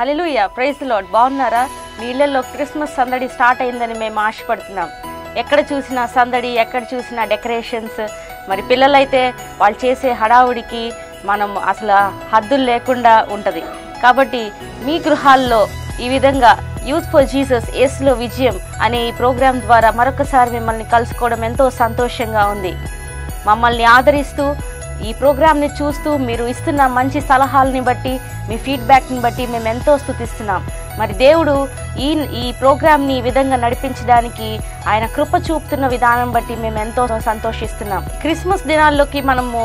Hallelujah praise load బాగున్నారా నీళ్ళల్లో Christmas సందడి స్టార్ట్ అయిందని మేము ఆశపడుతున్నాం ఎక్కడ చూసినా సందడి ఎక్కడ చూసినా డెకరేషన్స్ మరి పిల్లలైతే వాళ్ళు చేసే హడావుడికి మనం అసలు హద్దులు లేకుండా ఉంటుంది కాబట్టి మీ గృహాల్లో ఈ విధంగా యూత్ ఫర్ జీసస్ ఎస్లో విజయం అనే ఈ ప్రోగ్రాం ద్వారా మరొకసారి మిమ్మల్ని కలుసుకోవడం ఎంతో సంతోషంగా ఉంది మమ్మల్ని ఆదరిస్తూ ఈ ప్రోగ్రామ్ని చూస్తూ మీరు ఇస్తున్న మంచి సలహాలని బట్టి మీ ఫీడ్బ్యాక్ని బట్టి మేము ఎంతో స్థుతిస్తున్నాం మరి దేవుడు ఈ ఈ ప్రోగ్రామ్ని ఈ విధంగా నడిపించడానికి ఆయన కృప చూపుతున్న విధానం బట్టి మేము ఎంతో సంతోషిస్తున్నాం క్రిస్మస్ దినాల్లోకి మనము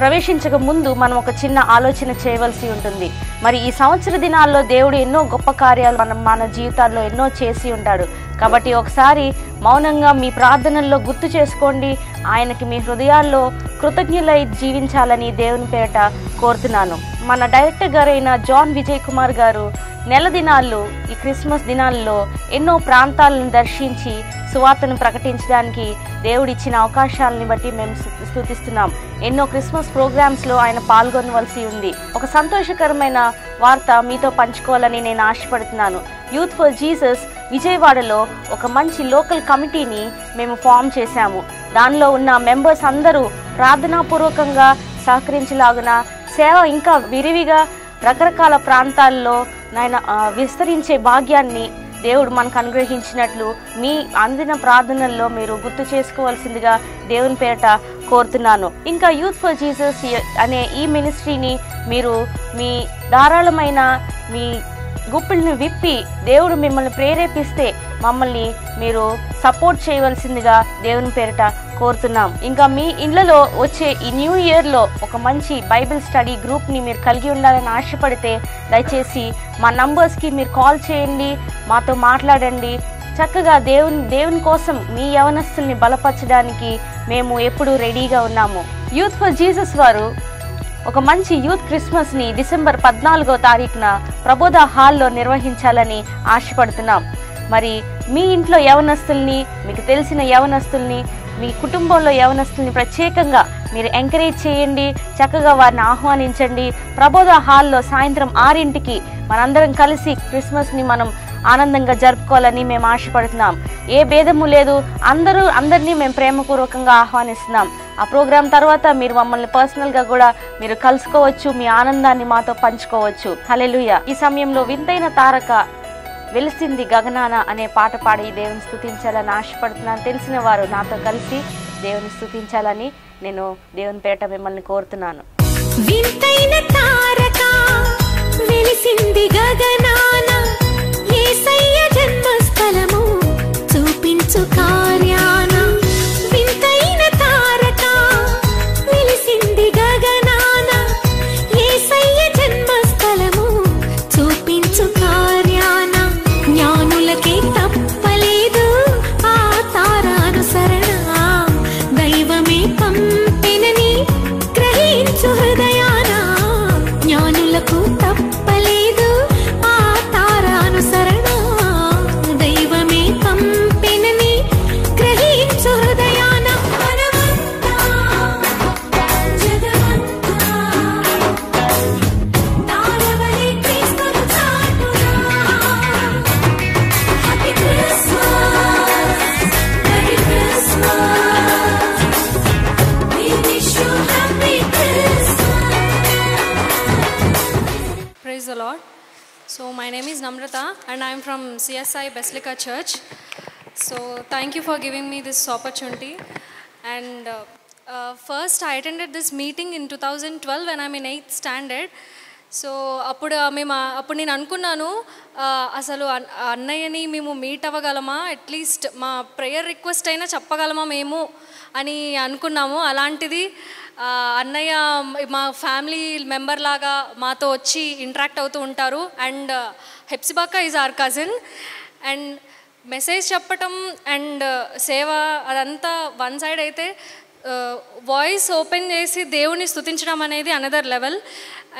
ప్రవేశించక ముందు మనం ఒక చిన్న ఆలోచన చేయవలసి ఉంటుంది మరి ఈ సంవత్సర దినాల్లో దేవుడు ఎన్నో గొప్ప కార్యాలు మనం మన జీవితాల్లో ఎన్నో చేసి ఉంటాడు కాబట్టి ఒకసారి మౌనంగా మీ ప్రార్థనల్లో గుర్తు చేసుకోండి ఆయనకి మీ హృదయాల్లో కృతజ్ఞులై జీవించాలని దేవుని పేట కోరుతున్నాను మన డైరెక్టర్ గారైన జాన్ విజయ్ కుమార్ గారు నెల దినాల్లో ఈ క్రిస్మస్ దినాల్లో ఎన్నో ప్రాంతాలను దర్శించి సువార్తను ప్రకటించడానికి దేవుడిచ్చిన అవకాశాలను బట్టి మేము స్థుతిస్తున్నాం ఎన్నో క్రిస్మస్ ప్రోగ్రామ్స్లో ఆయన పాల్గొనవలసి ఉంది ఒక సంతోషకరమైన వార్త మీతో పంచుకోవాలని నేను ఆశపడుతున్నాను యూత్ ఫర్ జీసస్ విజయవాడలో ఒక మంచి లోకల్ కమిటీని మేము ఫామ్ చేశాము దానిలో ఉన్న మెంబర్స్ అందరూ ప్రార్థనాపూర్వకంగా సహకరించలాగున సేవ ఇంకా విరివిగా రకరకాల ప్రాంతాల్లో నాయన విస్తరించే భాగ్యాన్ని దేవుడు మనకు అనుగ్రహించినట్లు మీ అందిన ప్రార్థనల్లో మీరు గుర్తు చేసుకోవాల్సిందిగా దేవుని పేట కోరుతున్నాను ఇంకా యూత్ ఫర్ జీసస్ అనే ఈ మినిస్ట్రీని మీరు మీ ధారాళమైన మీ గుప్పిల్ని విప్పి దేవుడు మిమ్మల్ని ప్రేరేపిస్తే మమ్మల్ని మీరు సపోర్ట్ చేయవలసిందిగా దేవుని పేరిట కోరుతున్నాం ఇంకా మీ ఇళ్లలో వచ్చే ఈ న్యూ ఇయర్లో ఒక మంచి బైబిల్ స్టడీ గ్రూప్ని మీరు కలిగి ఉండాలని ఆశపడితే దయచేసి మా నంబర్స్కి మీరు కాల్ చేయండి మాతో మాట్లాడండి చక్కగా దేవుని దేవుని కోసం మీ యవనస్తుల్ని బలపరచడానికి మేము ఎప్పుడూ రెడీగా ఉన్నాము యూత్ ఫర్ జీసస్ వారు ఒక మంచి యూత్ క్రిస్మస్ని డిసెంబర్ పద్నాలుగో తారీఖున ప్రబోధ హాల్లో నిర్వహించాలని ఆశపడుతున్నాం మరి మీ ఇంట్లో యవనస్తుల్ని మీకు తెలిసిన యవనస్తుల్ని మీ కుటుంబంలో యవనస్తుల్ని ప్రత్యేకంగా మీరు ఎంకరేజ్ చేయండి చక్కగా వారిని ఆహ్వానించండి ప్రబోధ హాల్లో సాయంత్రం ఆరింటికి మనందరం కలిసి క్రిస్మస్ని మనం ఆనందంగా జరుపుకోవాలని మేము ఆశపడుతున్నాం ఏ భేదము లేదు అందరూ అందరినీ మేము ప్రేమపూర్వకంగా ఆహ్వానిస్తున్నాం ఆ ప్రోగ్రాం తర్వాత మీరు మమ్మల్ని పర్సనల్గా కూడా మీరు కలుసుకోవచ్చు మీ ఆనందాన్ని మాతో పంచుకోవచ్చు హలెలుయ ఈ సమయంలో వింతైన తారక వెలిసింది గగనాన అనే పాట పాడి దేవుని స్థుతించాలని ఆశపడుతున్నాను తెలిసిన వారు నాతో కలిసి దేవుని స్థుతించాలని నేను దేవుని పేట మిమ్మల్ని కోరుతున్నాను వింతైన తారక వెలిసింది గగనానా ఏసయ్య జన్మస్థలము చూపించు కా Sai basilica church so thank you for giving me this opportunity and first I attended this meeting in two thousand twelve and I mean eighth standard so అప్పుడు uh, మేము uh, అప్పుడు నేను అనుకున్నాను uh, అసలు అన్నయ్యని మేము మీట్ అవ్వగలమా at least మా ప్రేయర్ రిక్వెస్ట్ అయినా చెప్పగలమా మేము అని అనుకున్నాము అలాంటిది అన్నయ్య మా ఫ్యామిలీ మెంబర్ లాగా మాతో వచ్చి ఇంట్రాక్ట్ అవుతూ ఉంటారు అండ్ హెప్సిబాకా is our cousin and message చెప్పటం అండ్ సేవ అదంతా వన్ సైడ్ అయితే వాయిస్ ఓపెన్ చేసి దేవుని స్థుతించడం అనేది అనదర్ లెవెల్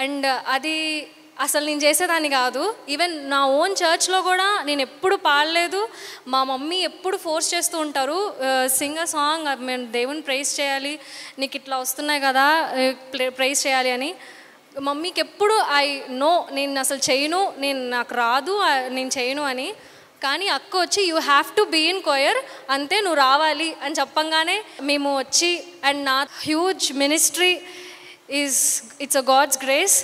అండ్ అది అసలు నేను చేసేదాన్ని కాదు ఈవెన్ నా ఓన్ చర్చ్లో కూడా నేను ఎప్పుడు పాడలేదు మా మమ్మీ ఎప్పుడు ఫోర్స్ చేస్తూ ఉంటారు సింగ్ అ సాంగ్ మేము దేవుని ప్రైజ్ చేయాలి నీకు ఇట్లా వస్తున్నాయి కదా ప్రైజ్ చేయాలి అని మమ్మీకి ఎప్పుడు ఐ నో నేను అసలు చేయను నేను నాకు రాదు నేను చేయను అని కానీ అక్క వచ్చి you have to be in choir అంతే నువ్వు రావాలి అని చెప్పంగానే మేము వచ్చి అండ్ నా huge ministry is it's a God's grace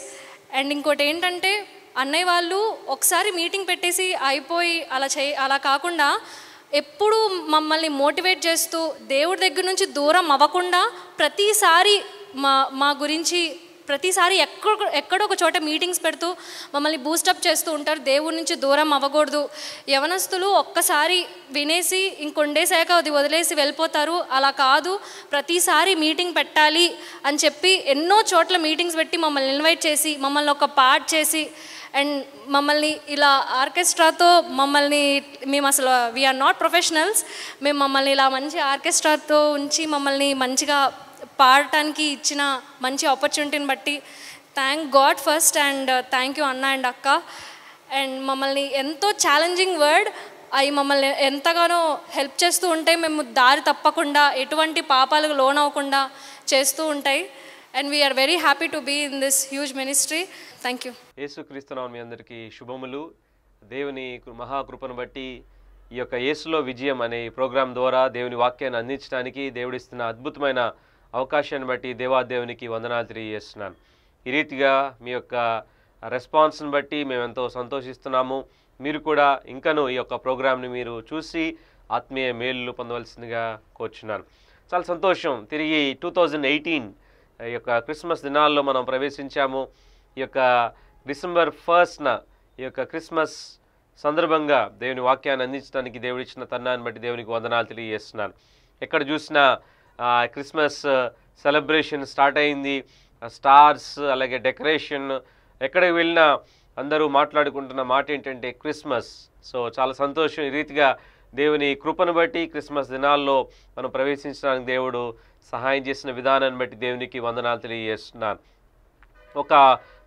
and ఇంకోటి ఏంటంటే అన్నయ్య వాళ్ళు ఒకసారి మీటింగ్ పెట్టేసి అయిపోయి అలా చే అలా కాకుండా ఎప్పుడు మమ్మల్ని మోటివేట్ చేస్తూ దేవుడి దగ్గర నుంచి దూరం అవ్వకుండా ప్రతిసారి మా మా గురించి ప్రతిసారి ఎక్కడ ఎక్కడో ఒక చోట మీటింగ్స్ పెడుతూ మమ్మల్ని బూస్టప్ చేస్తూ ఉంటారు దేవుడి నుంచి దూరం అవ్వకూడదు యవనస్తులు ఒక్కసారి వినేసి ఇంకొండేశాక అది వదిలేసి వెళ్ళిపోతారు అలా కాదు ప్రతిసారి మీటింగ్ పెట్టాలి అని చెప్పి ఎన్నో చోట్ల మీటింగ్స్ పెట్టి మమ్మల్ని ఇన్వైట్ చేసి మమ్మల్ని ఒక పార్ట్ చేసి అండ్ మమ్మల్ని ఇలా ఆర్కెస్ట్రాతో మమ్మల్ని మేము అసలు వీఆర్ నాట్ ప్రొఫెషనల్స్ మేము మమ్మల్ని ఇలా మంచి ఆర్కెస్ట్రాతో ఉంచి మమ్మల్ని మంచిగా పాడటానికి ఇచ్చిన మంచి ఆపర్చునిటీని బట్టి thank God first and thank you అన్న అండ్ అక్క అండ్ మమ్మల్ని ఎంతో ఛాలెంజింగ్ వర్డ్ అవి మమ్మల్ని ఎంతగానో హెల్ప్ చేస్తూ ఉంటాయి మేము దారి తప్పకుండా ఎటువంటి పాపాలకు లోన్ అవ్వకుండా చేస్తూ ఉంటాయి and we are very happy to be in this huge ministry thank you యేసుక్రీస్తునామం మీ అందరికీ శుభములు దేవుని మహాకృపను బట్టి ఈ యొక్క యేసులో విజయం అనే ప్రోగ్రాం ద్వారా దేవుని వాక్యాన్ని అందించడానికి దేవుడిస్తున్న అద్భుతమైన అవకాశాన్ని బట్టి దేవాదేవునికి వందనాలు తెలియజేస్తున్నాను ఈ రీతిగా మీ యొక్క రెస్పాన్స్ని బట్టి మేమెంతో సంతోషిస్తున్నాము మీరు కూడా ఇంకనూ ఈ యొక్క ప్రోగ్రామ్ని మీరు చూసి ఆత్మీయ మేలు పొందవలసిందిగా కోరుచున్నాను చాలా సంతోషం తిరిగి టూ థౌజండ్ ఎయిటీన్ ఈ యొక్క క్రిస్మస్ దినాల్లో మనం ప్రవేశించాము ఈ యొక్క డిసెంబర్ ఫస్ట్న ఈ యొక్క క్రిస్మస్ సందర్భంగా దేవుని వాక్యాన్ని అందించడానికి దేవుడిచ్చిన తన్నాన్ని బట్టి దేవునికి వందనాలు తెలియజేస్తున్నాను ఎక్కడ చూసినా క్రిస్మస్ సెలబ్రేషన్ స్టార్ట్ అయింది స్టార్స్ అలాగే డెకరేషన్ ఎక్కడికి వెళ్ళినా అందరూ మాట్లాడుకుంటున్న మాట ఏంటంటే క్రిస్మస్ సో చాలా సంతోషం ఈ రీతిగా దేవుని కృపను బట్టి క్రిస్మస్ దినాల్లో మనం ప్రవేశించడానికి దేవుడు సహాయం చేసిన విధానాన్ని బట్టి దేవునికి వందనాలు తెలియజేస్తున్నాను ఒక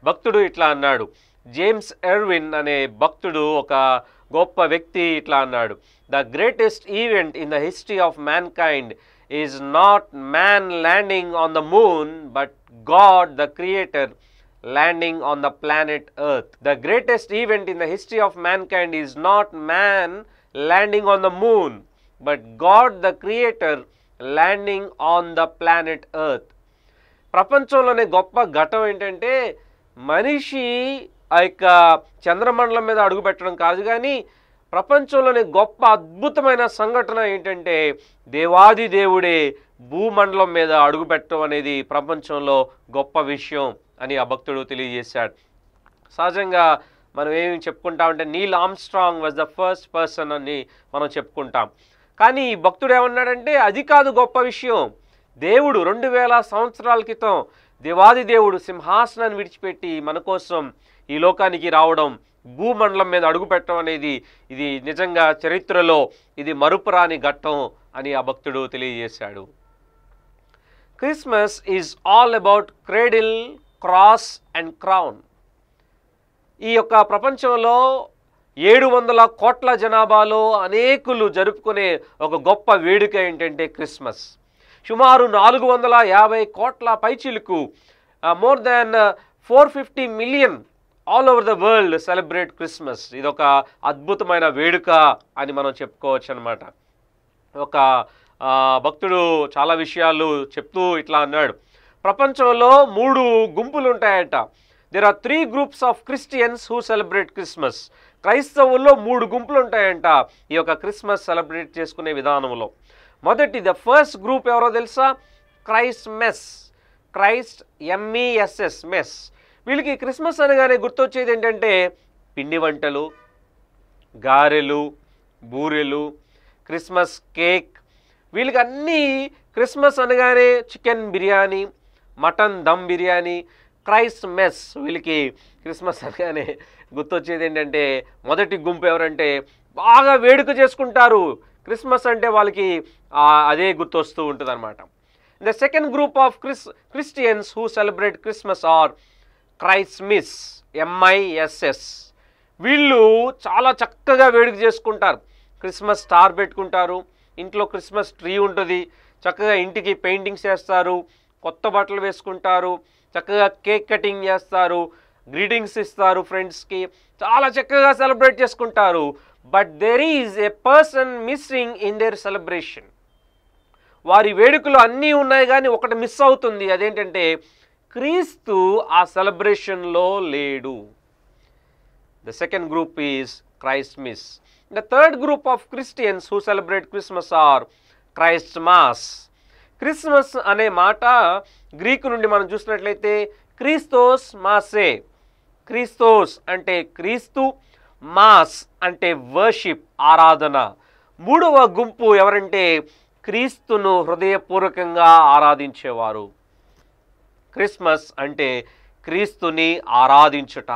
భక్తుడు ఇట్లా అన్నాడు జేమ్స్ ఎర్విన్ అనే భక్తుడు ఒక గొప్ప వ్యక్తి ఇట్లా అన్నాడు the greatest event in the history of mankind is not man landing on the moon, but God the creator landing on the planet earth. The greatest event in the history of mankind is not man landing on the moon, but God the creator landing on the planet earth ప్రపంచంలోనే గొప్ప ఘటం ఏంటంటే మనిషి ఆ యొక్క చంద్రమండలం మీద అడుగు పెట్టడం కాదు కానీ ప్రపంచంలోని గొప్ప అద్భుతమైన సంఘటన ఏంటంటే దేవాది దేవుడే భూమండలం మీద అడుగుపెట్టడం అనేది ప్రపంచంలో గొప్ప విషయం అని ఆ భక్తుడు తెలియజేశాడు సహజంగా మనం ఏమి చెప్పుకుంటామంటే Neil Armstrong was the first person అని మనం చెప్పుకుంటాం కానీ ఈ భక్తుడు ఏమన్నాడంటే అది కాదు గొప్ప విషయం దేవుడు రెండు వేల సంవత్సరాల క్రితం దేవాది దేవుడు సింహాసనాన్ని విడిచిపెట్టి మన కోసం ఈ లోకానికి రావడం భూమండలం మీద అడుగు పెట్టడం అనేది ఇది నిజంగా చరిత్రలో ఇది మరుపురాని ఘట్టం అని ఆ భక్తుడు తెలియజేశాడు Christmas is all about cradle cross and crown ఈ యొక్క ప్రపంచంలో ఏడు వందల కోట్ల జనాభాలో అనేకులు జరుపుకునే ఒక గొప్ప వేడుక ఏంటంటే క్రిస్మస్ సుమారు నాలుగు వందల యాభై కోట్ల పైచిలకు more than four fifty million all over the world celebrate Christmas ఇది ఒక అద్భుతమైన వేడుక అని మనం చెప్పుకోవచ్చు అనమాట ఒక భక్తుడు చాలా విషయాలు చెప్తూ ఇట్లా అన్నాడు ప్రపంచంలో మూడు గుంపులు ఉంటాయట there are three groups of Christians who celebrate Christmas క్రైస్తవుల్లో మూడు గుంపులు ఉంటాయంట ఈ యొక్క క్రిస్మస్ సెలబ్రేట్ చేసుకునే విధానంలో మొదటి ద ఫస్ట్ గ్రూప్ ఎవరో తెలుసా Christ mess Christ M E S S mess వీళ్ళకి క్రిస్మస్ అనగానే గుర్తొచ్చేది ఏంటంటే పిండి వంటలు గారెలు బూరెలు క్రిస్మస్ కేక్ వీళ్ళకి అన్నీ క్రిస్మస్ అనగానే chicken biryani mutton dum biryani Christ mess వీళ్ళకి క్రిస్మస్ అనగానే గుర్తొచ్చేది ఏంటంటే మొదటి గుంపు ఎవరంటే బాగా వేడుక చేసుకుంటారు క్రిస్మస్ అంటే వాళ్ళకి అదే గుర్తొస్తూ ఉంటుంది అనమాట the second group of Chris Christians who celebrate Christmas or Christ miss M I S S వీళ్ళు చాలా చక్కగా వేడుక చేసుకుంటారు క్రిస్మస్ స్టార్ పెట్టుకుంటారు ఇంట్లో క్రిస్మస్ ట్రీ ఉంటుంది చక్కగా ఇంటికి పెయింటింగ్స్ చేస్తారు కొత్త బట్టలు వేసుకుంటారు చక్కగా కేక్ కటింగ్ చేస్తారు గ్రీటింగ్స్ ఇస్తారు ఫ్రెండ్స్కి చాలా చక్కగా సెలబ్రేట్ చేసుకుంటారు but there is a person missing in their celebration వారి వేడుకలు అన్నీ ఉన్నాయి కానీ ఒకటి మిస్ అవుతుంది అదేంటంటే క్రీస్తు ఆ సెలబ్రేషన్లో లేడు the second group is Christ miss the third group of Christians who celebrate Christmas are Christ mass Christmas అనే మాట గ్రీకు నుండి మనం చూసినట్లయితే క్రీస్తోస్ మాసే క్రీస్తోస్ అంటే క్రీస్తు మాస్ అంటే వర్షిప్ ఆరాధన మూడవ గుంపు ఎవరంటే క్రీస్తును హృదయపూర్వకంగా ఆరాధించేవారు క్రిస్మస్ అంటే క్రీస్తుని ఆరాధించుట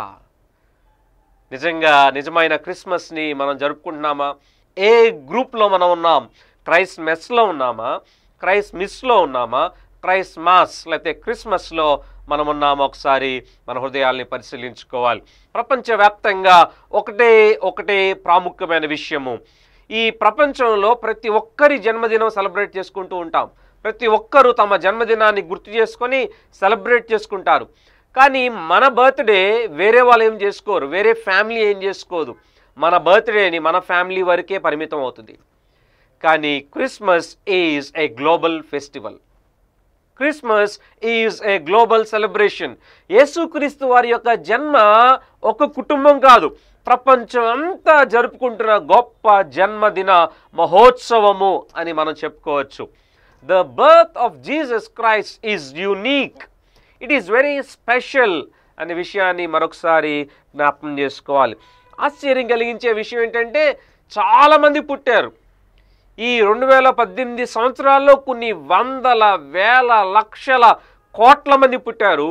నిజంగా నిజమైన క్రిస్మస్ని మనం జరుపుకుంటున్నామా ఏ గ్రూప్లో మనం ఉన్నాం క్రైస్ట్ మెస్లో ఉన్నామా క్రైస్ట్ మిస్లో ఉన్నామా క్రైస్ట్ మాస్ లేకపోతే క్రిస్మస్లో మనం ఉన్నామా ఒకసారి మన హృదయాల్ని పరిశీలించుకోవాలి ప్రపంచవ్యాప్తంగా ఒకటే ఒకటే ప్రాముఖ్యమైన విషయము ఈ ప్రపంచంలో ప్రతి ఒక్కరి జన్మదినం సెలబ్రేట్ చేసుకుంటూ ఉంటాం ప్రతి ఒక్కరూ తమ జన్మదినాన్ని గుర్తు చేసుకొని సెలబ్రేట్ చేసుకుంటారు కానీ మన బర్త్డే వేరే వాళ్ళు ఏం చేసుకోరు వేరే ఫ్యామిలీ ఏం చేసుకోదు మన బర్త్డేని మన ఫ్యామిలీ వరకే పరిమితం అవుతుంది కానీ Christmas is a global festival Christmas is a global celebration యేసుక్రీస్తు వారి యొక్క జన్మ ఒక కుటుంబం కాదు ప్రపంచం అంతా జరుపుకుంటున్న గొప్ప జన్మదిన మహోత్సవము అని మనం చెప్పుకోవచ్చు the birth of Jesus Christ is unique. It is very special అనే విషయాన్ని మరొకసారి జ్ఞాపం చేసుకోవాలి ఆశ్చర్యం కలిగించే విషయం ఏంటంటే చాలామంది పుట్టారు ఈ రెండు వేల పద్దెనిమిది సంవత్సరాల్లో కొన్ని వందల వేల లక్షల కోట్ల మంది పుట్టారు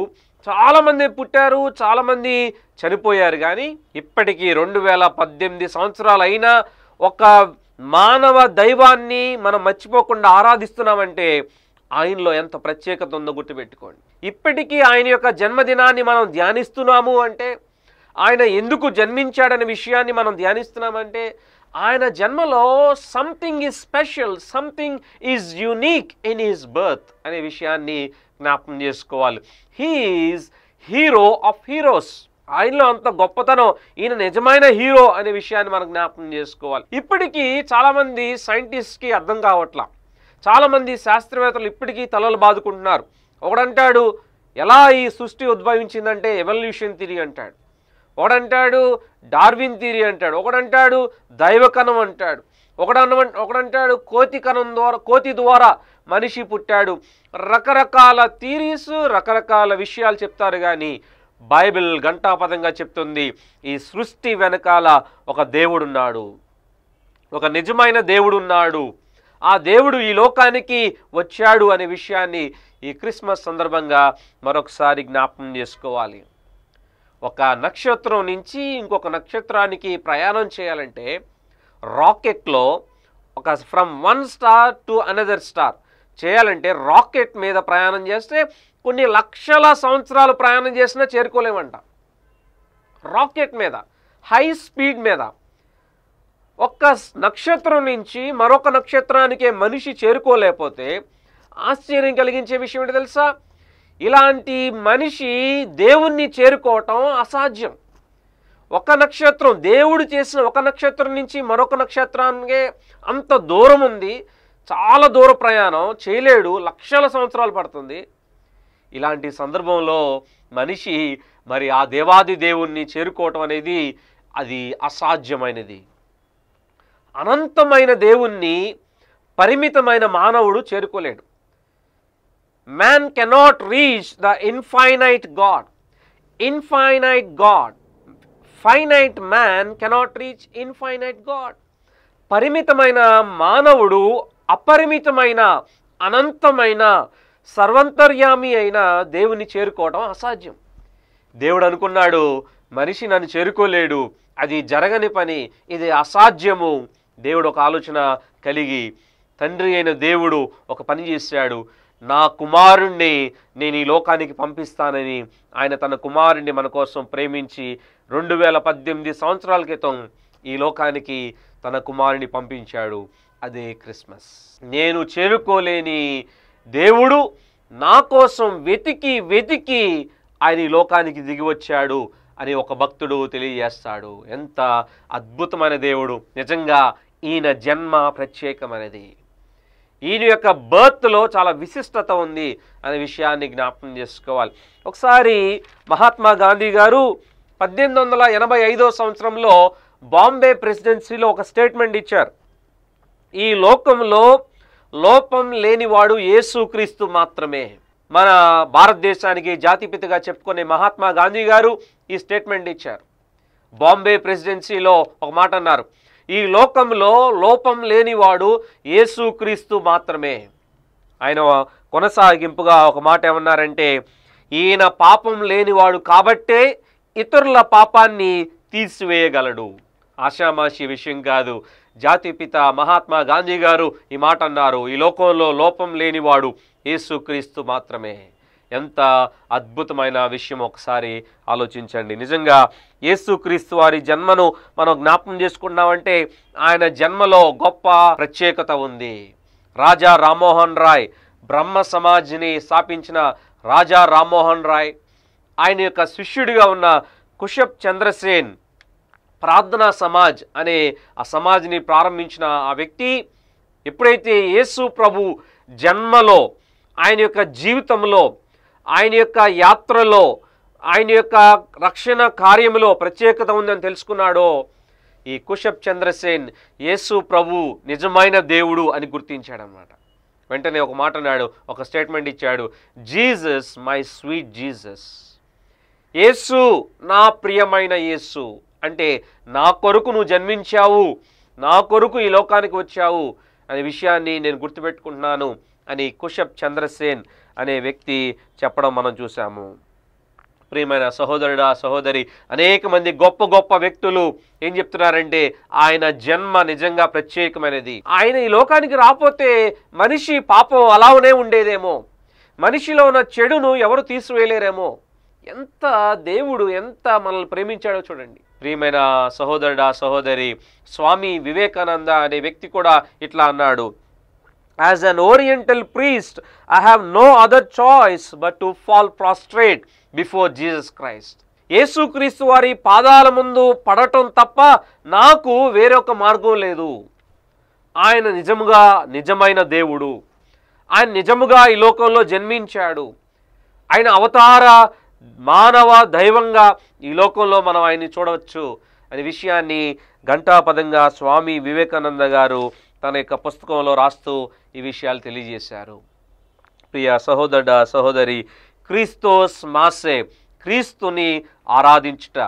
చాలామంది పుట్టారు చాలామంది చనిపోయారు కానీ ఇప్పటికీ రెండు వేల పద్దెనిమిది సంవత్సరాలు అయినా ఒక మానవ దైవాన్ని మనం మర్చిపోకుండా ఆరాధిస్తున్నామంటే ఆయనలో ఎంత ప్రత్యేకత ఉందో గుర్తుపెట్టుకోండి ఇప్పటికీ ఆయన యొక్క జన్మదినాన్ని మనం ధ్యానిస్తున్నాము అంటే ఆయన ఎందుకు జన్మించాడనే విషయాన్ని మనం ధ్యానిస్తున్నామంటే ఆయన జన్మలో something is special something is unique in his birth అనే విషయాన్ని జ్ఞాపం చేసుకోవాలి హీఈస్ హీరో ఆఫ్ హీరోస్ ఆయనలో అంత గొప్పతనం ఈయన నిజమైన హీరో అనే విషయాన్ని మనం జ్ఞాపకం చేసుకోవాలి ఇప్పటికీ చాలామంది సైంటిస్ట్కి అర్థం కావట్లా చాలామంది శాస్త్రవేత్తలు ఇప్పటికీ తలలు బాదుకుంటున్నారు ఒకడంటాడు ఎలా ఈ సృష్టి ఉద్భవించిందంటే ఎవల్యూషన్ తిరిగి అంటాడు ఒకడంటాడు డార్విన్ థిరీ అంటాడు ఒకడంటాడు దైవకణం అంటాడు ఒకడన్న ఒకడంటాడు కోతి కణం ద్వారా కోతి ద్వారా మనిషి పుట్టాడు రకరకాల థీరీస్ రకరకాల విషయాలు చెప్తారు కానీ బైబిల్ ఘంటాపదంగా చెప్తుంది ఈ సృష్టి వెనకాల ఒక దేవుడున్నాడు ఒక నిజమైన దేవుడున్నాడు ఆ దేవుడు ఈ లోకానికి వచ్చాడు అనే విషయాన్ని ఈ క్రిస్మస్ సందర్భంగా మరొకసారి జ్ఞాపకం చేసుకోవాలి ఒక నక్షత్రం నుంచి ఇంకొక నక్షత్రానికి ప్రయాణం చేయాలంటే రాకెట్లో ఒక from one star to another star చేయాలంటే రాకెట్ మీద ప్రయాణం చేస్తే కొన్ని లక్షల సంవత్సరాలు ప్రయాణం చేసినా చేరుకోలేమంట రాకెట్ మీద హై స్పీడ్ మీద ఒక్క నక్షత్రం నుంచి మరొక నక్షత్రానికే మనిషి చేరుకోలేకపోతే ఆశ్చర్యం కలిగించే విషయం ఏంటి తెలుసా ఇలాంటి మనిషి దేవుణ్ణి చేరుకోవటం అసాధ్యం ఒక నక్షత్రం దేవుడు చేసిన ఒక నక్షత్రం నుంచి మరొక నక్షత్రానికి అంత దూరం ఉంది చాలా దూర ప్రయాణం చేయలేడు లక్షల సంవత్సరాలు పడుతుంది ఇలాంటి సందర్భంలో మనిషి మరి ఆ దేవాది దేవుణ్ణి చేరుకోవటం అనేది అది అసాధ్యమైనది అనంతమైన దేవుణ్ణి పరిమితమైన మానవుడు చేరుకోలేడు man cannot reach the infinite God infinite God finite man cannot reach infinite God పరిమితమైన మానవుడు అపరిమితమైన అనంతమైన సర్వంతర్యామి అయిన దేవుని చేరుకోవడం అసాధ్యం దేవుడు అనుకున్నాడు మనిషి నన్ను చేరుకోలేడు అది జరగని పని ఇది అసాధ్యము దేవుడు ఒక ఆలోచన కలిగి తండ్రి అయిన దేవుడు ఒక పని చేశాడు నా కుమారుణ్ణి నేను ఈ లోకానికి పంపిస్తానని ఆయన తన కుమారుణ్ణి మన కోసం ప్రేమించి రెండు వేల పద్దెనిమిది సంవత్సరాల క్రితం ఈ లోకానికి తన కుమారుని పంపించాడు అదే క్రిస్మస్ నేను చేరుకోలేని దేవుడు నా కోసం వెతికి వెతికి ఆయన ఈ లోకానికి దిగి వచ్చాడు అని ఒక భక్తుడు తెలియజేస్తాడు ఎంత అద్భుతమైన దేవుడు నిజంగా ఈయన జన్మ ప్రత్యేకమైనది ఈయన యొక్క బర్త్లో చాలా విశిష్టత ఉంది అనే విషయాన్ని జ్ఞాపకం చేసుకోవాలి ఒకసారి మహాత్మా గాంధీ గారు పద్దెనిమిది వందల ఎనభై ఐదో సంవత్సరంలో బాంబే ప్రెసిడెన్సీలో ఒక స్టేట్మెంట్ ఇచ్చారు ఈ లోకంలో లోపం లేనివాడు యేసుక్రీస్తు మాత్రమే మన భారతదేశానికి జాతిపితగా చెప్పుకునే మహాత్మా గాంధీ గారు ఈ స్టేట్మెంట్ ఇచ్చారు బాంబే ప్రెసిడెన్సీలో ఒక మాట అన్నారు ఈ లోకంలో లోపం లేనివాడు యేసుక్రీస్తు మాత్రమే ఆయన కొనసాగింపుగా ఒక మాట ఏమన్నారంటే ఈయన పాపం లేనివాడు కాబట్టే ఇతరుల పాపాన్ని తీసివేయగలడు ఆషామాషి విషయం కాదు జాతిపిత మహాత్మా గాంధీ గారు ఈ మాట అన్నారు ఈ లోకంలో లోపం లేనివాడు యేసుక్రీస్తు మాత్రమే ఎంత అద్భుతమైన విషయం ఒకసారి ఆలోచించండి నిజంగా యేసుక్రీస్తు వారి జన్మను మనం జ్ఞాపం చేసుకున్నామంటే ఆయన జన్మలో గొప్ప ప్రత్యేకత ఉంది రాజా రామ్మోహన్ రాయ్ బ్రహ్మ సమాజ్ని స్థాపించిన రాజా రామ్మోహన్ రాయ్ ఆయన యొక్క శిష్యుడిగా ఉన్న కుషప్ చంద్రసేన్ ప్రార్థనా సమాజ్ అనే ఆ సమాజ్ని ప్రారంభించిన ఆ వ్యక్తి ఎప్పుడైతే యేసు ప్రభు జన్మలో ఆయన యొక్క జీవితంలో ఆయన యొక్క యాత్రలో ఆయన యొక్క రక్షణ కార్యంలో ప్రత్యేకత ఉందని తెలుసుకున్నాడో ఈ కుషబ్ చంద్రసేన్ యేసు ప్రభు నిజమైన దేవుడు అని గుర్తించాడనమాట వెంటనే ఒక మాట అన్నాడు ఒక స్టేట్మెంట్ ఇచ్చాడు జీసస్ మై స్వీట్ జీసస్ యేసు నా ప్రియమైన యేసు అంటే నా కొరకు నువ్వు జన్మించావు నా కొరకు ఈ లోకానికి వచ్చావు అనే విషయాన్ని నేను గుర్తుపెట్టుకుంటున్నాను అని కుషప్ చంద్రసేన్ అనే వ్యక్తి చెప్పడం మనం చూసాము ప్రియమైన సహోదరుడా సహోదరి అనేక మంది గొప్ప గొప్ప వ్యక్తులు ఏం చెప్తున్నారంటే ఆయన జన్మ నిజంగా ప్రత్యేకమైనది ఆయన ఈ లోకానికి రాపోతే మనిషి పాపం అలానే ఉండేదేమో మనిషిలో ఉన్న చెడును ఎవరు తీసివేయలేరేమో ఎంత దేవుడు ఎంత మనల్ని ప్రేమించాడో చూడండి ప్రియమైన సహోదరుడా సహోదరి స్వామి వివేకానంద అనే వ్యక్తి కూడా ఇట్లా అన్నాడు as an oriental priest I have no other choice but to fall prostrate before Jesus Christ యేసుక్రీస్తు వారి పాదాల ముందు పడటం తప్ప నాకు వేరొక మార్గం లేదు ఆయన నిజముగా నిజమైన దేవుడు ఆయన నిజముగా ఈ లోకంలో జన్మించాడు ఆయన అవతార మానవ దైవంగా ఈ లోకంలో మనం ఆయన్ని చూడవచ్చు అనే విషయాన్ని ఘంటాపదంగా స్వామి వివేకానంద గారు తన యొక్క పుస్తకంలో రాస్తూ ఈ విషయాలు తెలియజేశారు ప్రియ సహోదరుడ సహోదరి క్రీస్తోస్ మాసే క్రీస్తుని ఆరాధించుట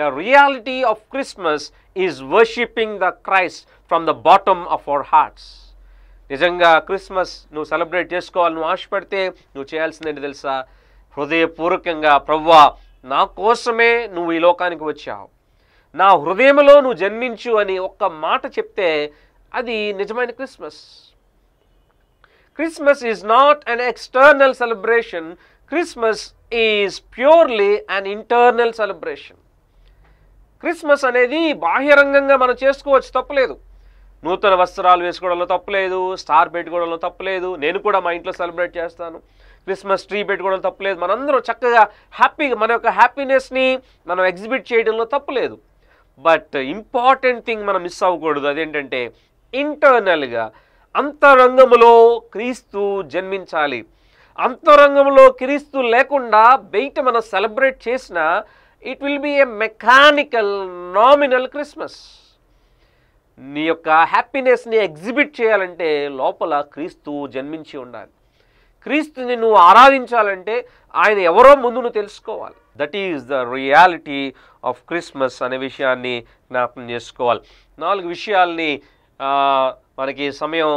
the reality of Christmas is worshipping the Christ from the bottom of our hearts నిజంగా క్రిస్మస్ నువ్వు సెలబ్రేట్ చేసుకోవాలి నువ్వు ఆశపడితే నువ్వు చేయాల్సిందేంటి తెలుసా హృదయపూర్వకంగా ప్రవ్వా నా కోసమే నువ్వు ఈ లోకానికి వచ్చావు నా హృదయంలో నువ్వు జన్మించు అని ఒక్క మాట చెప్తే అది నిజమైన Christmas Christmas is not an external celebration Christmas is purely an internal celebration Christmas అనేది బాహ్యరంగంగా మనం చేసుకోవచ్చు తప్పలేదు నూతన వస్త్రాలు వేసుకోవడంలో తప్పలేదు స్టార్ పెట్టుకోవడంలో తప్పలేదు నేను కూడా మా ఇంట్లో సెలబ్రేట్ చేస్తాను క్రిస్మస్ ట్రీ పెట్టుకోవడం తప్పులేదు మనందరం చక్కగా హ్యాపీగా మన యొక్క హ్యాపీనెస్ని మనం ఎగ్జిబిట్ చేయడంలో తప్పులేదు బట్ ఇంపార్టెంట్ థింగ్ మనం మిస్ అవ్వకూడదు అదేంటంటే ఇంటర్నల్గా అంతరంగంలో క్రీస్తు జన్మించాలి అంతరంగంలో క్రీస్తు లేకుండా బయట మనం సెలబ్రేట్ చేసిన it will be a mechanical nominal Christmas నీ యొక్క హ్యాపీనెస్ని ఎగ్జిబిట్ చేయాలంటే లోపల క్రీస్తు జన్మించి ఉండాలి క్రీస్తుని నువ్వు ఆరాధించాలంటే ఆయన ఎవరో ముందు నువ్వు తెలుసుకోవాలి that is the reality of Christmas అనే విషయాన్ని జ్ఞాపకం చేసుకోవాలి నాలుగు విషయాల్ని మనకి సమయం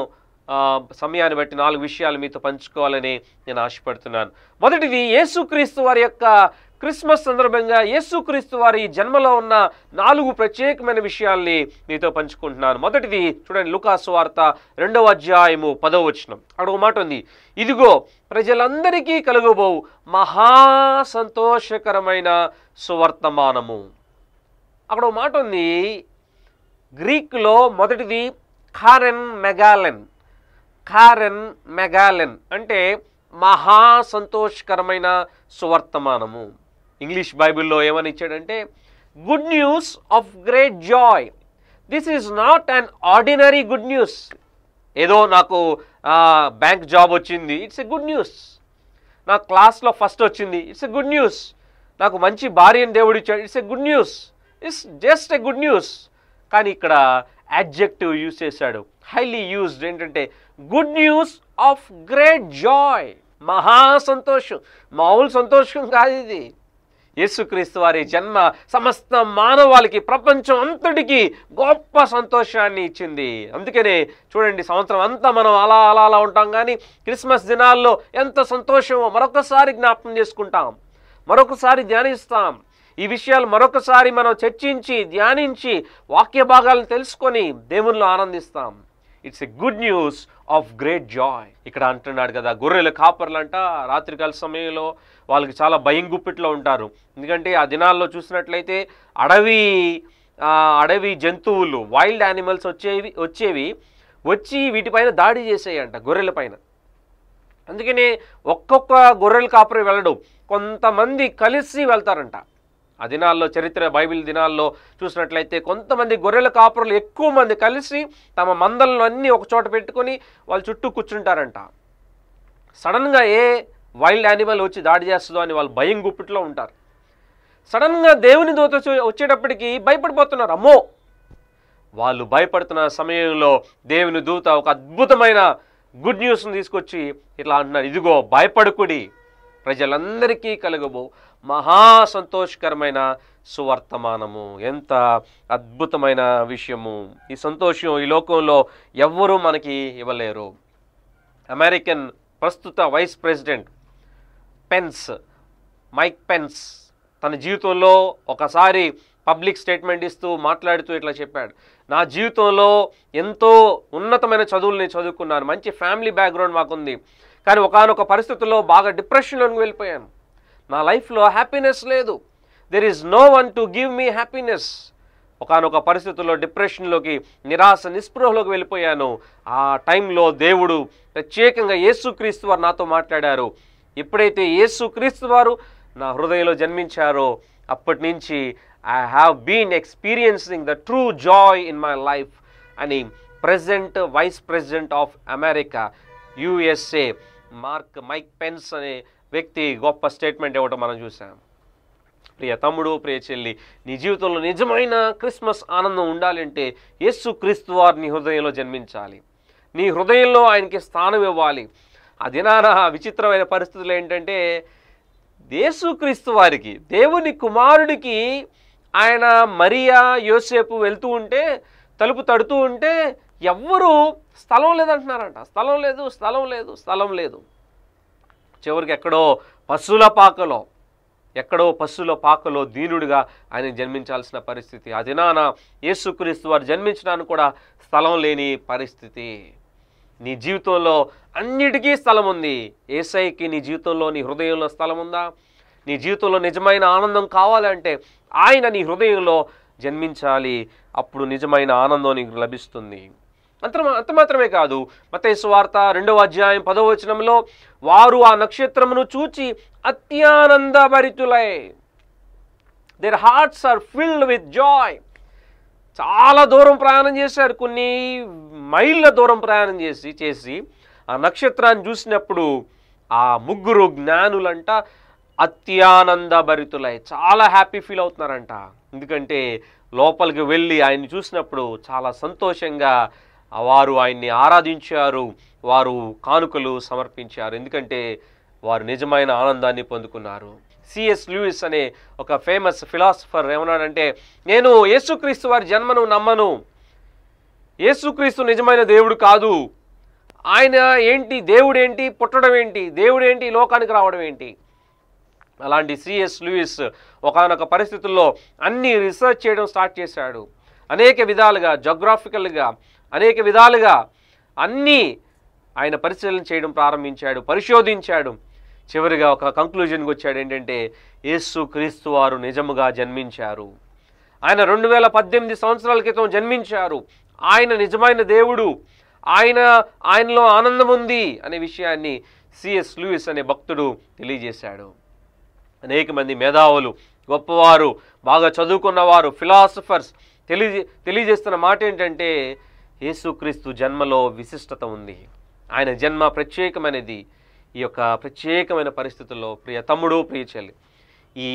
సమయాన్ని బట్టి నాలుగు విషయాలు మీతో పంచుకోవాలని నేను ఆశపడుతున్నాను మొదటిది యేసుక్రీస్తు వారి యొక్క క్రిస్మస్ సందర్భంగా యేసుక్రీస్తు వారి జన్మలో ఉన్న నాలుగు ప్రత్యేకమైన విషయాల్ని మీతో పంచుకుంటున్నాను మొదటిది చూడండి లుకాసు వార్త రెండవ అధ్యాయము పదవ వచ్చినం అక్కడ ఒక మాట ఉంది ఇదిగో ప్రజలందరికీ కలుగబోవు మహా సంతోషకరమైన సువర్తమానము అక్కడ ఒక మాట ఉంది గ్రీక్లో మొదటిది కారెన్ మెగాలెన్ కారెన్ మెగాలెన్ అంటే మహా సంతోషకరమైన సువర్తమానము ఇంగ్లీష్ బైబిల్లో ఏమని ఇచ్చాడంటే good news of great joy this is not an ordinary good news ఏదో నాకు బ్యాంక్ జాబ్ వచ్చింది ఇట్స్ ఎ గుడ్ న్యూస్ నా క్లాస్లో ఫస్ట్ వచ్చింది ఇట్స్ ఎ గుడ్ న్యూస్ నాకు మంచి భార్యను దేవుడు ఇచ్చాడు it's a good news it's just a good news కానీ ఇక్కడ యాడ్జెక్టివ్ యూస్ చేశాడు హైలీ యూస్డ్ ఏంటంటే good news of great joy మహా సంతోషం మామూలు సంతోషం కాదు ఇది యేసుక్రీస్తు వారి జన్మ సమస్త మానవాళికి ప్రపంచం అంతటికి గొప్ప సంతోషాన్ని ఇచ్చింది అందుకనే చూడండి సంవత్సరం అంతా మనం అలా అలా అలా ఉంటాం కానీ క్రిస్మస్ దినాల్లో ఎంత సంతోషమో మరొకసారి జ్ఞాపకం చేసుకుంటాం మరొకసారి ధ్యానిస్తాం ఈ విషయాలు మరొకసారి మనం చర్చించి ధ్యానించి వాక్య భాగాలను తెలుసుకొని దేవుళ్ళు ఆనందిస్తాం it's a good news of great joy ఇక్కడ అంటున్నాడు కదా గొర్రెల కాపర్లంట రాత్రికాల సమయంలో వాళ్ళకి చాలా భయం గుప్పిట్లో ఉంటారు ఎందుకంటే ఆ దినాల్లో చూసినట్లయితే అడవి అడవి జంతువులు వైల్డ్ యానిమల్స్ వచ్చేవి వచ్చేవి వచ్చి వీటిపైన దాడి చేసేయంట గొర్రెల పైన అందుకనే ఒక్కొక్క గొర్రెల కాపరి వెళ్ళడు కొంతమంది కలిసి వెళ్తారంట ఆ దినాల్లో చరిత్ర బైబిల్ దినాల్లో చూసినట్లయితే కొంతమంది గొర్రెల కాపురులు ఎక్కువ మంది కలిసి తమ మందలను అన్నీ ఒక చోట పెట్టుకొని వాళ్ళ చుట్టూ కూర్చుంటారంట సడన్గా ఏ వైల్డ్ యానిమల్ వచ్చి దాడి చేస్తుందో అని వాళ్ళు భయం గుప్పిట్లో ఉంటారు సడన్గా దేవుని దూత వచ్చేటప్పటికి భయపడిపోతున్నారు అమ్మో వాళ్ళు భయపడుతున్న సమయంలో దేవుని దూత ఒక అద్భుతమైన గుడ్ న్యూస్ను తీసుకొచ్చి ఇట్లా అంటున్నారు ఇదిగో భయపడుకుడి ప్రజలందరికీ కలగబో మహా సంతోషకరమైన సువర్తమానము ఎంత అద్భుతమైన విషయము ఈ సంతోషం ఈ లోకంలో ఎవ్వరూ మనకి ఇవ్వలేరు అమెరికన్ ప్రస్తుత vice president Pence Mike Pence తన జీవితంలో ఒకసారి పబ్లిక్ స్టేట్మెంట్ ఇస్తూ మాట్లాడుతూ ఇట్లా చెప్పాడు నా జీవితంలో ఎంతో ఉన్నతమైన చదువులు నేను చదువుకున్నాను మంచి ఫ్యామిలీ బ్యాక్గ్రౌండ్ మాకుంది కానీ ఒకనొక పరిస్థితుల్లో బాగా డిప్రెషన్లోకి వెళ్ళిపోయాను నా లైఫ్లో హ్యాపీనెస్ లేదు there is no one to give me happiness ఒకనొక పరిస్థితుల్లో డిప్రెషన్లోకి నిరాశ నిస్పృహలోకి వెళ్ళిపోయాను ఆ టైంలో దేవుడు ప్రత్యేకంగా యేసుక్రీస్తు వారు నాతో మాట్లాడారు ఎప్పుడైతే యేసుక్రీస్తు వారు నా హృదయంలో జన్మించారో అప్పటి నుంచి I have been experiencing the true joy in my life అని president vice president of America USA mark Mike Pence అనే వ్యక్తి గొప్ప స్టేట్మెంట్ ఇవ్వటం మనం చూసాం ప్రియ తమ్ముడు ప్రియ చెల్లి నీ జీవితంలో నిజమైన క్రిస్మస్ ఆనందం ఉండాలంటే యేసు క్రీస్తు వారు నీ హృదయంలో జన్మించాలి నీ హృదయంలో ఆయనకి స్థానం ఇవ్వాలి ఆ దినాన విచిత్రమైన పరిస్థితులు ఏంటంటే క్రీస్తు వారికి దేవుని కుమారుడికి ఆయన మరియా యోసేపు వెళ్తూ ఉంటే తలుపు తడుతూ ఉంటే ఎవ్వరూ స్థలం లేదంటున్నారంట స్థలం లేదు స్థలం లేదు స్థలం లేదు చివరికి ఎక్కడో పశువుల పాకలో ఎక్కడో పశువుల పాకలో దీనుడిగా ఆయన జన్మించాల్సిన పరిస్థితి అదినాన యేసుక్రీస్తు వారు జన్మించడానికి కూడా స్థలం లేని పరిస్థితి నీ జీవితంలో అన్నిటికీ స్థలం ఉంది ఏసైకి నీ జీవితంలో నీ హృదయంలో స్థలం ఉందా నీ జీవితంలో నిజమైన ఆనందం కావాలంటే ఆయన నీ హృదయంలో జన్మించాలి అప్పుడు నిజమైన ఆనందం నీకు లభిస్తుంది అంత అంత మాత్రమే కాదు మతేశ్వార్త రెండవ అధ్యాయం పదవచనంలో వారు ఆ నక్షత్రమును చూచి అత్యానంద భరితులై their hearts are filled with joy చాలా దూరం ప్రయాణం చేశారు కొన్ని మైళ్ళ దూరం ప్రయాణం చేసి చేసి ఆ నక్షత్రాన్ని చూసినప్పుడు ఆ ముగ్గురు జ్ఞానులంట అత్యానంద భరితులై చాలా హ్యాపీ ఫీల్ అవుతున్నారంట ఎందుకంటే లోపలికి వెళ్ళి ఆయన్ని చూసినప్పుడు చాలా సంతోషంగా వారు ఆయన్ని ఆరాధించారు వారు కానుకలు సమర్పించారు ఎందుకంటే వారు నిజమైన ఆనందాన్ని పొందుకున్నారు సిఎస్ లూయిస్ అనే ఒక ఫేమస్ ఫిలాసఫర్ ఏమన్నాడంటే నేను యేసుక్రీస్తు వారి జన్మను నమ్మను యేసుక్రీస్తు నిజమైన దేవుడు కాదు ఆయన ఏంటి దేవుడేంటి పుట్టడం ఏంటి దేవుడేంటి లోకానికి రావడం ఏంటి అలాంటి సిఎస్ లూయిస్ ఒకనొక పరిస్థితుల్లో అన్ని రీసెర్చ్ చేయడం స్టార్ట్ చేశాడు అనేక విధాలుగా జోగ్రాఫికల్గా అనేక విధాలుగా అన్నీ ఆయన పరిశీలన చేయడం ప్రారంభించాడు పరిశోధించాడు చివరిగా ఒక కంక్లూజన్కి వచ్చాడు ఏంటంటే యేసు క్రీస్తు వారు నిజముగా జన్మించారు ఆయన రెండు వేల పద్దెనిమిది సంవత్సరాల క్రితం జన్మించారు ఆయన నిజమైన దేవుడు ఆయన ఆయనలో ఆనందం ఉంది అనే విషయాన్ని సిఎస్ లూయిస్ అనే భక్తుడు తెలియజేశాడు అనేక మంది మేధావులు గొప్పవారు బాగా చదువుకున్నవారు ఫిలాసఫర్స్ తెలియజే తెలియజేస్తున్న మాట ఏంటంటే యేసుక్రీస్తు జన్మలో విశిష్టత ఉంది ఆయన జన్మ ప్రత్యేకమైనది ఈ యొక్క ప్రత్యేకమైన పరిస్థితుల్లో ప్రియ తమ్ముడు ప్రియ చెల్లి ఈ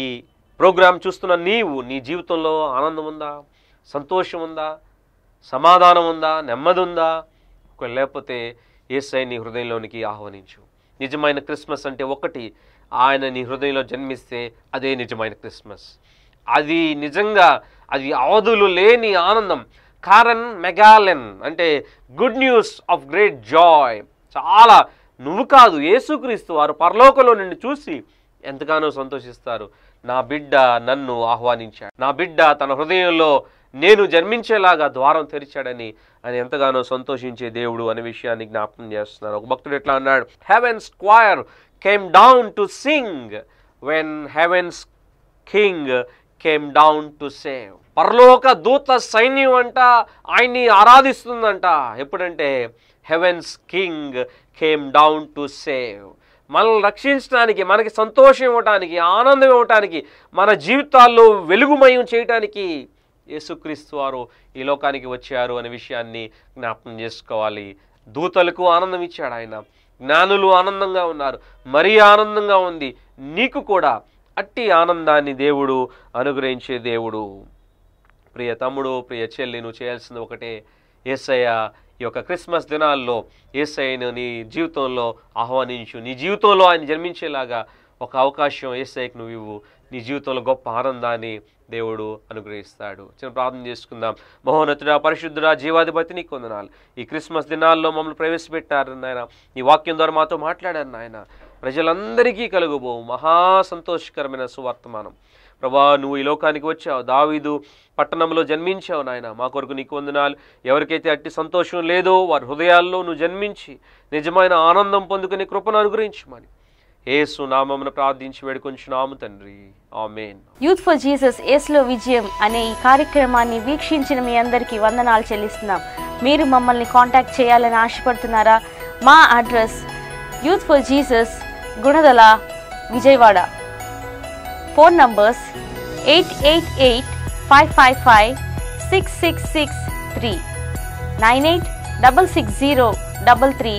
ప్రోగ్రాం చూస్తున్న నీవు నీ జీవితంలో ఆనందం ఉందా సంతోషం ఉందా సమాధానం ఉందా నెమ్మది ఉందా లేకపోతే ఏసై నీ హృదయంలోనికి ఆహ్వానించు నిజమైన క్రిస్మస్ అంటే ఒకటి ఆయన నీ హృదయంలో జన్మిస్తే అదే నిజమైన క్రిస్మస్ అది నిజంగా అది అవధులు లేని ఆనందం కారన్ మెగాలెన్ అంటే good news of great joy చాలా నువ్వు కాదు ఏసుక్రీస్తు వారు పరలోకంలో నిన్ను చూసి ఎంతగానో సంతోషిస్తారు నా బిడ్డ నన్ను ఆహ్వానించాడు నా బిడ్డ తన హృదయంలో నేను జన్మించేలాగా ద్వారం తెరిచాడని అని ఎంతగానో సంతోషించే దేవుడు అనే విషయాన్ని జ్ఞాపకం చేస్తున్నారు ఒక భక్తుడు ఎట్లా అన్నాడు heaven choir came down to sing when heaven's king came down to save పరలోక దూత సైన్యం అంట ఆయన్ని ఆరాధిస్తుందంట ఎప్పుడంటే heaven's king came down to save మనల్ని రక్షించడానికి మనకి సంతోషం ఇవ్వటానికి ఆనందం ఇవ్వటానికి మన జీవితాల్లో వెలుగుమయం చేయటానికి యేసుక్రీస్తు వారు ఈ లోకానికి వచ్చారు అనే విషయాన్ని జ్ఞాపకం చేసుకోవాలి దూతలకు ఆనందం ఇచ్చాడు ఆయన జ్ఞానులు ఆనందంగా ఉన్నారు మరీ ఆనందంగా ఉంది నీకు కూడా అట్టి ఆనందాన్ని దేవుడు అనుగ్రహించే దేవుడు ప్రియ తమ్ముడు ప్రియ చెల్లి నువ్వు చేయాల్సింది ఒకటే ఏసయ్య ఈ యొక్క క్రిస్మస్ దినాల్లో ఏసయ్యను నీ జీవితంలో ఆహ్వానించు నీ జీవితంలో ఆయన జన్మించేలాగా ఒక అవకాశం ఏసఐకి నువ్వు ఇవ్వు నీ జీవితంలో గొప్ప ఆనందాన్ని దేవుడు అనుగ్రహిస్తాడు చిన్న ప్రార్థన చేసుకుందాం మహోన్నతుడ పరిశుద్ధుడ జీవాధిపతి నీకు కొందనాలు ఈ క్రిస్మస్ దినాల్లో మమ్మల్ని ప్రవేశపెట్టారు నాయన నీ వాక్యం ద్వారా మాతో మాట్లాడారు నాయన ప్రజలందరికీ కలుగుబో మహా సంతోషకరమైన సువర్తమానం ప్రభా నువ్వు ఈ లోకానికి వచ్చావు దావీదు పట్టణంలో జన్మించావు నాయన మా కొరకు నీకు వందనాలు ఎవరికైతే అట్టి సంతోషం లేదో వారి హృదయాల్లో నువ్వు జన్మించి నిజమైన ఆనందం పొందుకునే కృపను అనుగ్రహించమని ఏసు నామమును ప్రార్థించి నాము తండ్రి ఆమెన్ యూత్ ఫర్ జీసస్ ఏసులో విజయం అనే ఈ కార్యక్రమాన్ని వీక్షించిన మీ అందరికీ వందనాలు చెల్లిస్తున్నాం మీరు మమ్మల్ని కాంటాక్ట్ చేయాలని ఆశపడుతున్నారా మా address youth for Jesus Gunadala Vijayawada phone numbers eight eight eight five five five six six six three nine eight double six zero double three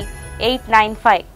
eight nine five